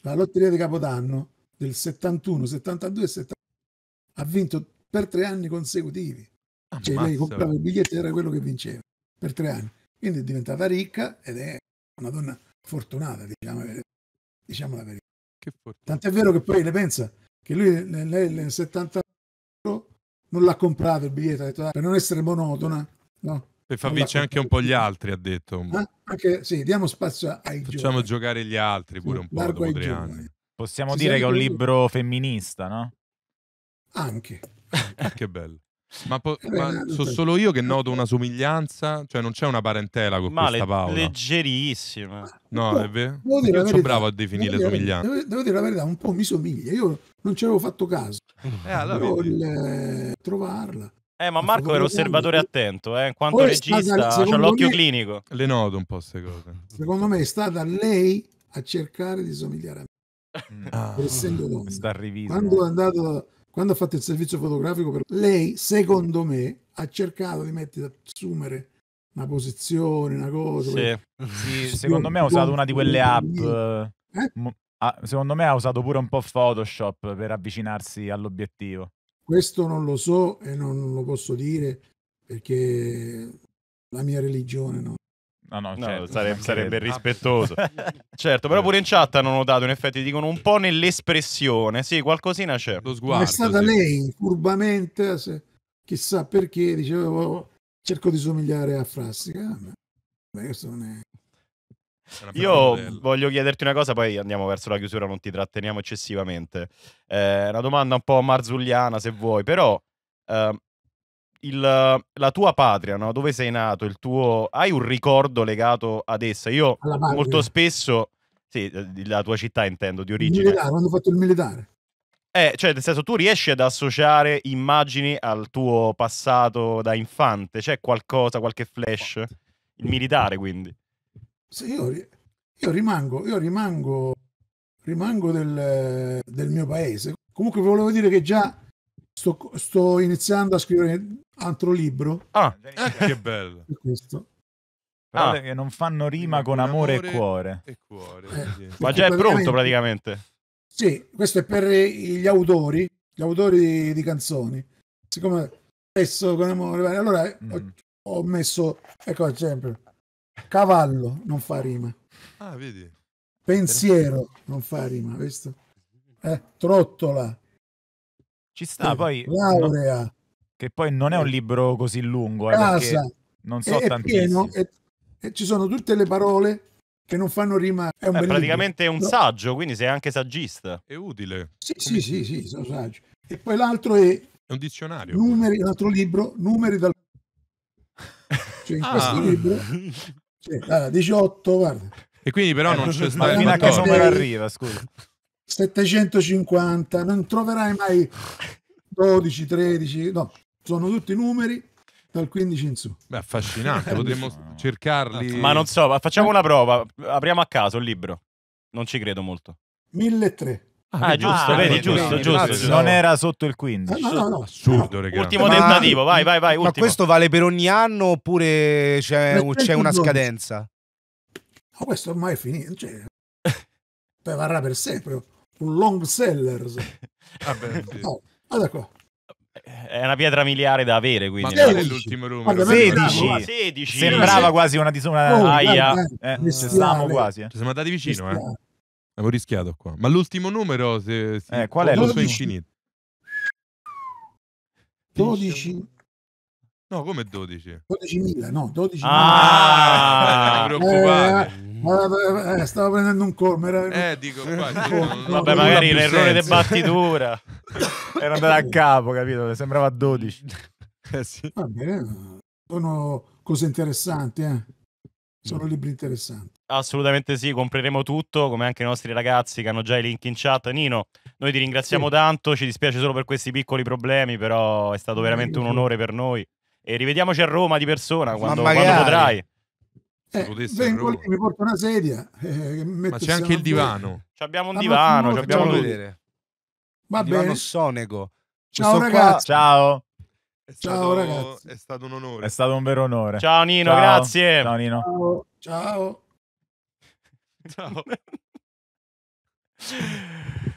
La lotteria di Capodanno del 71, 72 e 73 ha vinto per tre anni consecutivi. Ammazza. Ah, cioè lei comprava il biglietto era quello che vinceva per tre anni. Quindi è diventata ricca ed è una donna fortunata, diciamo, eh, diciamo la verità. Tant'è vero che poi le pensa che lui nel 71 non l'ha comprato il biglietto, ha detto, ah, per non essere monotona, no? Per far vincere anche un po' gli altri, ha detto. Ah, anche, sì, diamo spazio ai Facciamo giovani. giocare gli altri pure un po' dopo tre anni. Possiamo Ci dire che è un libro lui? femminista, no? Anche. che bello. Ma, po- eh ma eh, so solo io che noto una somiglianza, cioè non c'è una parentela con ma questa Paola. leggerissima. No, è vero. Io sono bravo a definire somiglianza. Devo, devo, dire la verità, un po' mi somiglia. Io non ci avevo fatto caso. Eh, allora il, trovarla. Eh, ma Marco era osservatore attento, eh? quanto regista, stata, c'ha l'occhio me, clinico. Le noto un po' queste cose. Secondo me è stata lei a cercare di somigliare a me. Mm. Ah, essendo donna. Quando è andato quando ha fatto il servizio fotografico per lei, secondo me, ha cercato di mettere assumere una posizione, una cosa. Sì, sì secondo me ha usato una di quelle app. Eh? eh? ha, ah, secondo me ha usato pure un po' Photoshop per avvicinarsi all'obiettivo. Questo non lo so e non, lo posso dire perché la mia religione no. No, no, certo, no sarebbe, sarebbe rispettoso. certo, però pure in chat hanno notato, in effetti, dicono un po' nell'espressione. Sì, qualcosina c'è. Lo sguardo. è stata sì. lei, furbamente, se, chissà perché, dicevo, oh, cerco di somigliare a Frassica. ma questo non è... Io bella. voglio chiederti una cosa, poi andiamo verso la chiusura, non ti tratteniamo eccessivamente. Eh, una domanda un po' marzulliana, se vuoi, però eh, il, la tua patria, no? dove sei nato, il tuo... hai un ricordo legato ad essa? Io molto spesso, sì, eh, la tua città intendo, di origine. Il militare, quando ho fatto il militare. Eh, cioè, nel senso, tu riesci ad associare immagini al tuo passato da infante? C'è qualcosa, qualche flash? Il militare, quindi se io, io rimango, io rimango, rimango del, del, mio paese. Comunque volevo dire che già sto, sto iniziando a scrivere altro libro. Ah, eh, eh, che bello. Questo. Ah. che non fanno rima con, con amore, amore, e cuore. E cuore eh, Ma già è pronto praticamente. Sì, questo è per gli autori, gli autori di, di canzoni. Siccome adesso con amore, allora mm. ho, ho, messo, ecco sempre, Cavallo non fa rima. Ah, vedi. Pensiero non fa rima, questo. Eh, trottola. Ci sta, eh, poi... Laurea. che poi non è un eh. libro così lungo, eh, casa, eh, non so è, Pieno, è, è, ci sono tutte le parole che non fanno rima. È un eh, praticamente libro. un saggio, quindi sei anche saggista. È utile. Sì, Come... sì, sì, sì, sono saggio. E poi l'altro è... È un dizionario. Numeri, altro libro, Numeri dal... Cioè in ah. questo libro Sì, 18, guarda. E quindi però eh, non c'è stato... Fino a che numero arriva, scusa. 750, non troverai mai 12, 13, no, sono tutti numeri dal 15 in su. Beh, affascinante, potremmo eh, cercarli. Ma non so, ma facciamo eh? una prova, apriamo a caso il libro. Non ci credo molto. 1300. Ah, ah giusto, ah, vedi, giusto, giusto, ah, giusto, Non era sotto il 15. No, no, no. Assurdo, no. Ultimo tentativo, vai, vai, vai. Ultimo. Ma questo vale per ogni anno oppure c'è, una scadenza? Oh, questo ormai è finito. Cioè, poi varrà per sempre. Un long seller. Vabbè, no, guarda qua. Eh, è una pietra miliare da avere, quindi. Ma l'ultimo numero? 16. Ah, 16. Sembrava quasi una disumana. Oh, Aia. Eh, ci siamo quasi. Eh. Ci siamo andati vicino, eh. Avevo rischiato qua. Ma l'ultimo numero, se... se eh, qual è l'ultimo? infinito. 12. No, come 12? 12.000, no, 12.000. Ah, eh, eh, stavo prendendo un colmo. Era... Eh, dico, qua, no, Vabbè, no, magari l'errore di battitura era andato a capo, capito? Le sembrava 12. Eh, sì. Vabbè, sono cose interessanti, eh. sono libri interessanti. Assolutamente sì, compreremo tutto, come anche i nostri ragazzi che hanno già i link in chat. Nino, noi ti ringraziamo sì. tanto, ci dispiace solo per questi piccoli problemi, però è stato veramente un onore per noi. E rivediamoci a Roma di persona quando, Ma quando potrai. Eh, vengo lì, mi porto una sedia. Eh, Ma c'è anche il divano. Abbiamo un ah, divano, allora, abbiamo vedere. Va bene. divano sonego. Ciao ragazzi. Qua... Ciao. È Ciao stato, ragazzi. È stato un onore. È stato un vero onore. Ciao Nino, Ciao. grazie. Ciao Nino. Ciao. Ciao. Ciao.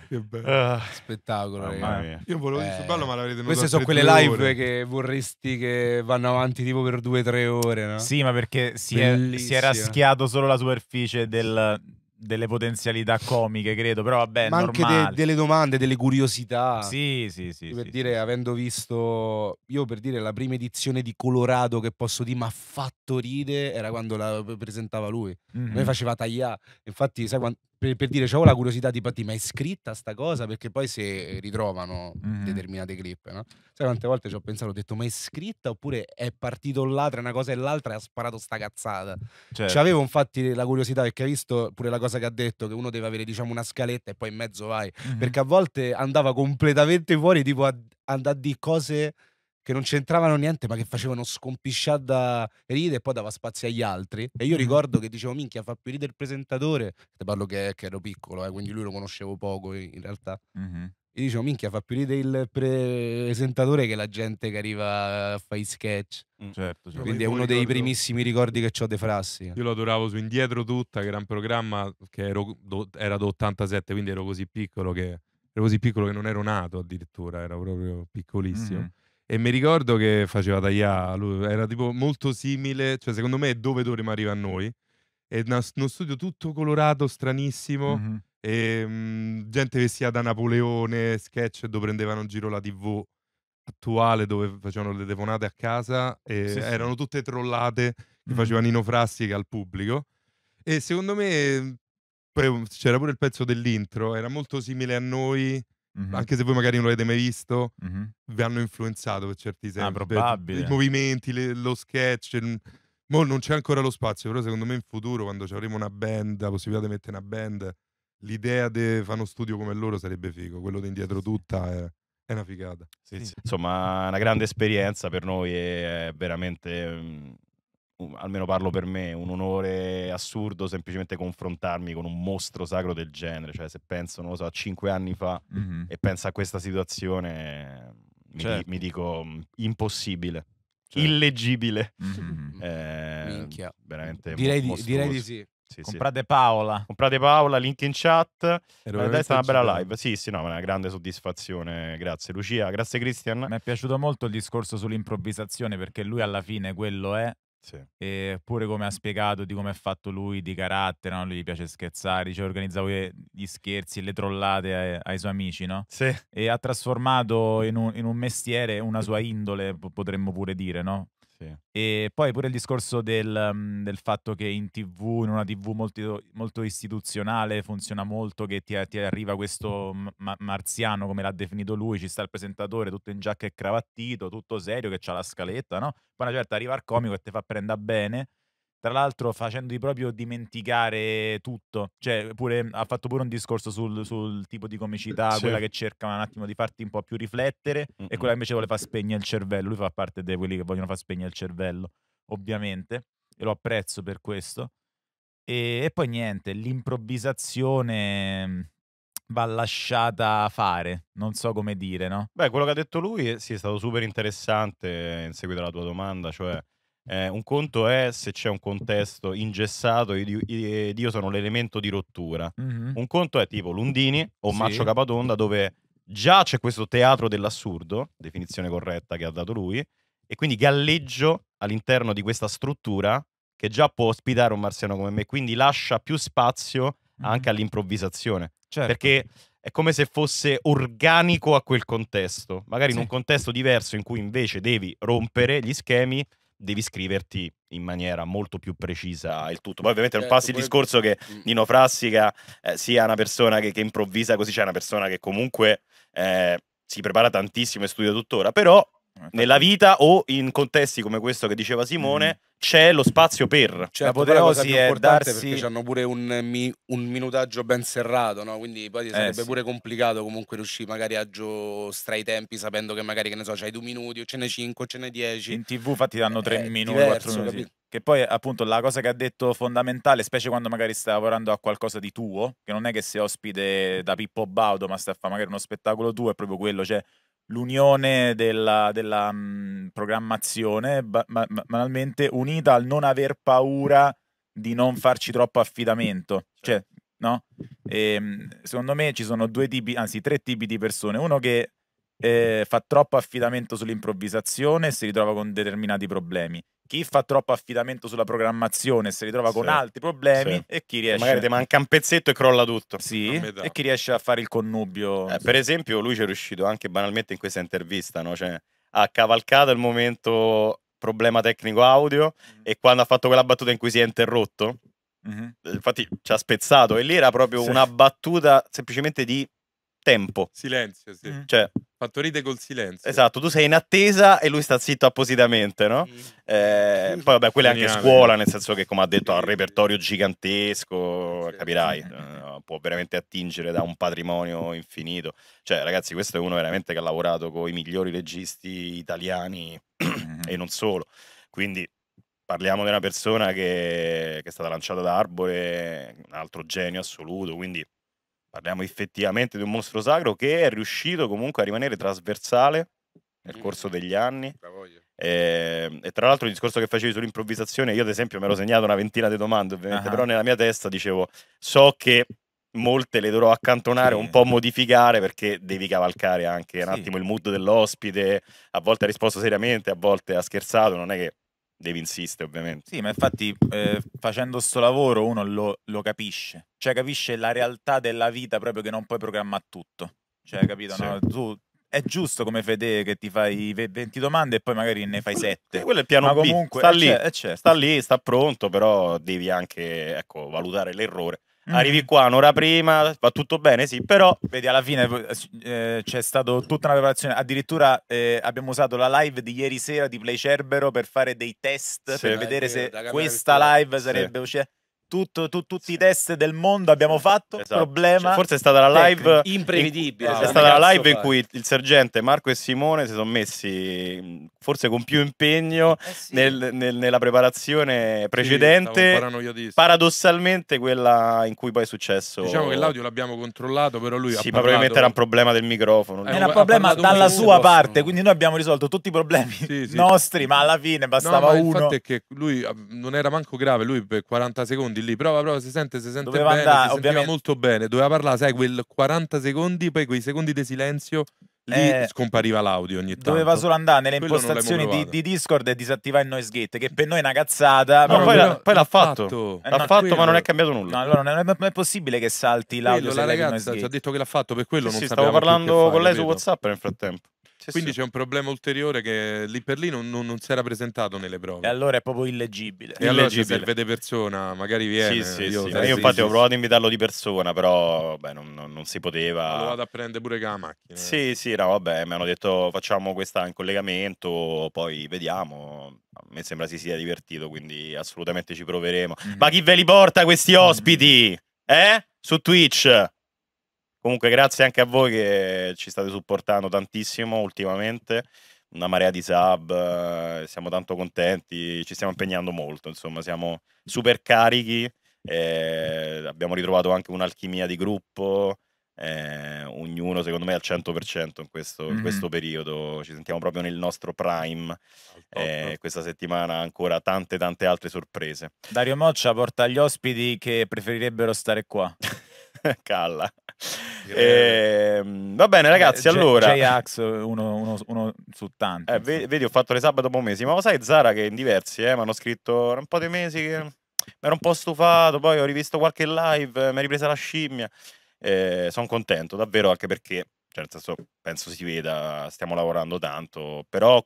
Che bello. Uh, Spettacolo, mamma Io volevo dire eh, bello, ma l'avrete notato. Queste sono quelle live ore. che vorresti che vanno avanti tipo per due o tre ore, no? Sì, ma perché si, è, si è, raschiato solo la superficie del, delle potenzialità comiche, credo, però vabbè, Ma anche de- delle domande, delle curiosità. Sì, sì, sì. Per sì, dire, sì. avendo visto, io per dire, la prima edizione di Colorado che posso dire, mi ha fatto ride, era quando la presentava lui. Mm-hmm. Noi faceva tagliare. Infatti, sai quando per, per dire, avevo la curiosità di ma è scritta sta cosa? Perché poi si ritrovano mm. determinate clip, no? Sai quante volte ci ho pensato, ho detto, ma è scritta oppure è partito là tra una cosa e l'altra e ha sparato sta cazzata? Certo. C'avevo infatti la curiosità perché hai visto pure la cosa che ha detto, che uno deve avere diciamo una scaletta e poi in mezzo vai, mm. perché a volte andava completamente fuori, tipo a, a, dire cose che non c'entravano niente, ma che facevano scompisciare da ride e poi dava spazio agli altri. E io ricordo che dicevo, minchia, fa più ridere il presentatore. Te parlo che, che ero piccolo, eh, quindi lui lo conoscevo poco in realtà. Mm-hmm. E dicevo, minchia, fa più ridere il presentatore che la gente che arriva a fare i sketch. Certo, certo. Quindi è uno dei primissimi ricordi che ho dei Frassi. Io lo adoravo su Indietro Tutta, che era un programma che ero, do, era d'87, quindi ero così piccolo che ero così piccolo che non ero nato addirittura, ero proprio piccolissimo. Mm-hmm e mi ricordo che faceva tagliare, lui era tipo molto simile, cioè secondo me è dove dovremmo arrivare a noi. È uno studio tutto colorato, stranissimo, Mhm. e, mh, mhmm, gente vestita da Napoleone, sketch dove prendevano in giro la TV attuale dove facevano le telefonate a casa e Sì, sì. erano tutte trollate che Mhm. faceva Nino Frassica al pubblico. E secondo me poi c'era pure il pezzo dell'intro, era molto simile a noi Mm-hmm. anche se voi magari non l'avete mai visto, mm-hmm. vi hanno influenzato per certi ah, esempi. Ah, probabile. I movimenti, le, lo sketch. Il... Mo non c'è ancora lo spazio, però secondo me in futuro, quando avremo una band, la possibilità di mettere una band, l'idea di fare uno studio come loro sarebbe figo. Quello di indietro tutta è, è una figata. Sì, sì. Insomma, una grande esperienza per noi, è eh, veramente almeno parlo per me, un onore assurdo semplicemente confrontarmi con un mostro sacro del genere. Cioè, se penso, non lo so, a cinque anni fa mm-hmm. e penso a questa situazione, mi, certo. di, mi dico impossibile. Cioè. Certo. Illegibile, mm-hmm. eh, Minchia. veramente direi di, direi di sì. Sì, comprate sì. Paola. Comprate Paola, link in chat. Ed eh, è una bella live. Sì, sì, no, una grande soddisfazione. Grazie Lucia, grazie Christian. Mi è piaciuto molto il discorso sull'improvvisazione perché lui alla fine quello è sì. E come ha spiegato di come è fatto lui di carattere, non gli piace scherzare, cioè organizzava gli scherzi le trollate ai, ai, suoi amici, no? Sì. E ha trasformato in un, in un, mestiere una sua indole, potremmo pure dire, no? E poi pure il discorso del, mm, del, fatto che in tv, in una tv molto, molto istituzionale, funziona molto che ti, ti arriva questo mm, ma marziano, come l'ha definito lui, ci sta il presentatore tutto in giacca e cravattito, tutto serio, che ha la scaletta, no? Poi una certa arriva il comico e ti fa prenda bene tra l'altro facendoti proprio dimenticare tutto, cioè pure, ha fatto pure un discorso sul, sul tipo di comicità, sì. quella che cerca un attimo di farti un po' più riflettere Mm-mm. e quella invece vuole far spegnere il cervello, lui fa parte di quelli che vogliono far spegnere il cervello, ovviamente, e lo apprezzo per questo. E, e poi niente, l'improvvisazione va lasciata fare, non so come dire, no? Beh, quello che ha detto lui sì, è stato super interessante eh, in seguito alla tua domanda, cioè eh, un conto è se c'è un contesto ingessato ed io sono l'elemento di rottura. Mm-hmm. Un conto è tipo Lundini o sì. Maccio Capatonda dove già c'è questo teatro dell'assurdo, definizione corretta che ha dato lui, e quindi galleggio all'interno di questa struttura che già può ospitare un marziano come me, quindi lascia più spazio anche all'improvvisazione. Certo. Perché è come se fosse organico a quel contesto. Magari sì. in un contesto diverso in cui invece devi rompere gli schemi, devi scriverti in maniera molto più precisa il tutto. Poi ovviamente certo, non passi il discorso che mm. Nino Frassica eh, sia una persona che, che improvvisa così, c'è cioè una persona che comunque eh, si prepara tantissimo e studia tuttora, però eh, nella vita o in contesti come questo che diceva Simone, mm. c'è lo spazio per. Cioè, certo, l'apoteosi eh, è darsi... Perché hanno pure un, mi, un, minutaggio ben serrato, no? Quindi poi eh, sarebbe eh, sì. pure complicato comunque riuscire magari a giostrare i tempi sapendo che magari, che ne so, c'hai due minuti o ce n'è cinque o ce n'è dieci. In tv infatti danno tre eh, minuti, diverso, quattro minuti. Che poi appunto la cosa che ha detto fondamentale, specie quando magari stai lavorando a qualcosa di tuo, che non è che sei ospite da Pippo Baudo, ma stai a fare magari uno spettacolo tuo, è proprio quello, cioè l'unione della, della mh, mm, programmazione, banalmente, unita al non aver paura di non farci troppo affidamento. Cioè, no? E, ehm, secondo me ci sono due tipi, anzi tre tipi di persone. Uno che eh, fa troppo affidamento sull'improvvisazione e si ritrova con determinati problemi chi fa troppo affidamento sulla programmazione si ritrova sì. con altri problemi sì. e chi riesce magari ti manca un pezzetto e crolla tutto sì e chi riesce a fare il connubio eh, per esempio lui ci è riuscito anche banalmente in questa intervista no? cioè, ha cavalcato il momento problema tecnico audio mm. e quando ha fatto quella battuta in cui si è interrotto mm-hmm. Eh, infatti ci ha spezzato e lì era proprio sì. una battuta semplicemente di tempo silenzio sì. Mm. cioè Fatto ride col silenzio. Esatto, tu sei in attesa e lui sta zitto appositamente, no? Mm. Eh, mm. poi vabbè, quella è anche scuola, nel senso che come ha detto ha un repertorio gigantesco, capirai, eh, può veramente attingere da un patrimonio infinito. Cioè, ragazzi, questo è uno veramente che ha lavorato con i migliori registi italiani e mm-hmm. non solo. Quindi parliamo di una persona che, che è stata lanciata da Arbore, un altro genio assoluto, quindi parliamo effettivamente di un mostro sacro che è riuscito comunque a rimanere trasversale nel mm. corso degli anni. E, ehm, e, tra l'altro il discorso che facevi sull'improvvisazione, io ad esempio mi ero mm. segnato una ventina di domande, ovviamente, uh-huh. però nella mia testa dicevo, so che molte le dovrò accantonare, sì. un po' modificare perché devi cavalcare anche sì. un attimo il mood dell'ospite, a volte ha risposto seriamente, a volte ha scherzato, non è che devi insistere ovviamente. Sì, ma infatti eh, facendo sto lavoro uno lo, lo, capisce, cioè capisce la realtà della vita proprio che non puoi programmare tutto, cioè capito? Sì. No? Tu è giusto come Fede che ti fai 20 domande e poi magari ne fai 7. Quello è il piano ma comunque, B, sta, eh, lì, cioè, eh, certo. sta lì, sta pronto, però devi anche ecco, valutare l'errore. Mm-hmm. Arrivi qua un'ora prima, va tutto bene, sì, però... Vedi, alla fine eh, c'è stata tutta una preparazione. Addirittura eh, abbiamo usato la live di ieri sera di Play Cerbero per fare dei test, sì, per vedere se questa live sarebbe sì. uscita tutto, tu, tutti i test del mondo abbiamo fatto. Esatto. Problema. Cioè, forse è stata la live imprevedibile. In, ah, è stata la live fai. in cui il sergente Marco e Simone si sono messi forse con più impegno eh sì. nel, nel, nella preparazione precedente. Sì, paradossalmente quella in cui poi è successo. Diciamo che l'audio l'abbiamo controllato, però lui sì, ma probabilmente era un problema del microfono. Era un problema dalla sua parte, possono. quindi noi abbiamo risolto tutti i problemi nostri, ma alla fine bastava no, ma uno. Il fatto è che lui ah, non era manco grave, lui per 40 secondi secondi lì, prova, prova, si sente, si sente Doveva bene, andare, si ovviamente... molto bene, doveva parlare, sai, quel 40 secondi, poi quei secondi di silenzio, lì eh, scompariva l'audio ogni tanto. Doveva solo andare nelle Quello impostazioni di, di, Discord e disattivare il noise gate, che per noi è una cazzata. ma no, poi, però, poi l'ha fatto, fatto. Eh, l'ha no, fatto quello... ma non è cambiato nulla. No, allora non è, non è possibile che salti l'audio. Quello, la ragazza ci ha detto che l'ha fatto, per quello sì, non sì, stavo parlando con lei su Whatsapp nel frattempo sì, Quindi sì. c'è un problema ulteriore che lì per lì non, non, non si era presentato nelle prove. E allora è proprio illeggibile. E illeggibile. allora se vede persona, magari viene. Sì, io, sì, io infatti ho provato a invitarlo di persona, però beh, non, non, si poteva. Lo vado a prendere pure la macchina. Eh. Sì, sì, no, vabbè, mi hanno detto facciamo questa in collegamento, poi vediamo. a me sembra si sia divertito, quindi assolutamente ci proveremo. Mm. Ma mhm. chi ve li porta questi ospiti? Mm. Eh? Su Twitch? Comunque grazie anche a voi che ci state supportando tantissimo ultimamente, una marea di sub, eh, siamo tanto contenti, ci stiamo impegnando molto, insomma siamo super carichi, eh, abbiamo ritrovato anche un'alchimia di gruppo, eh, ognuno secondo me al 100% in questo, mm-hmm. in questo, periodo, ci sentiamo proprio nel nostro prime, eh, questa settimana ancora tante tante altre sorprese. Dario Moccia porta gli ospiti che preferirebbero stare qua. Calla. Eh, va bene, ragazzi. Eh, allora, J-Ax uno, uno, uno, su tanti. Eh, vedi, ho fatto le sabato dopo mesi. Ma lo sai, Zara, che in diversi eh, mi hanno scritto un po' di mesi che mi ero un po' stufato. Poi ho rivisto qualche live, mi è ripresa la scimmia. Ehm, Sono contento, davvero, anche perché cioè, nel senso, penso si veda, stiamo lavorando tanto, però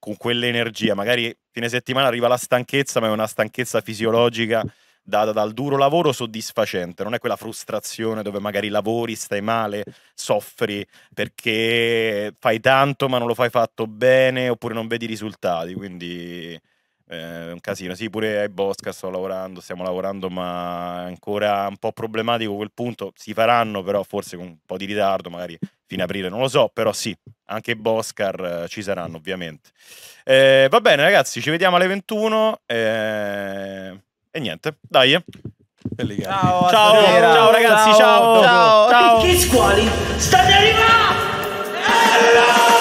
con quell'energia, magari fine settimana arriva la stanchezza, ma è una stanchezza fisiologica data dal duro lavoro soddisfacente, non è quella frustrazione dove magari lavori, stai male, soffri perché fai tanto ma non lo fai fatto bene oppure non vedi i risultati, quindi è eh, un casino. Sì, pure ai Bosca sto lavorando, stiamo lavorando, ma è ancora un po' problematico quel punto. Si faranno, però forse con un po' di ritardo, magari fine aprile, non lo so, però sì, anche Boscar eh, ci saranno ovviamente. Eh, va bene ragazzi, ci vediamo alle 21. Eh... E niente, dai. Ciao, ciao, stasera. ciao ragazzi, ciao. Ciao. ciao. Che squali state arrivando? Hello!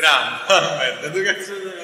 strano. Aspetta, dove cazzo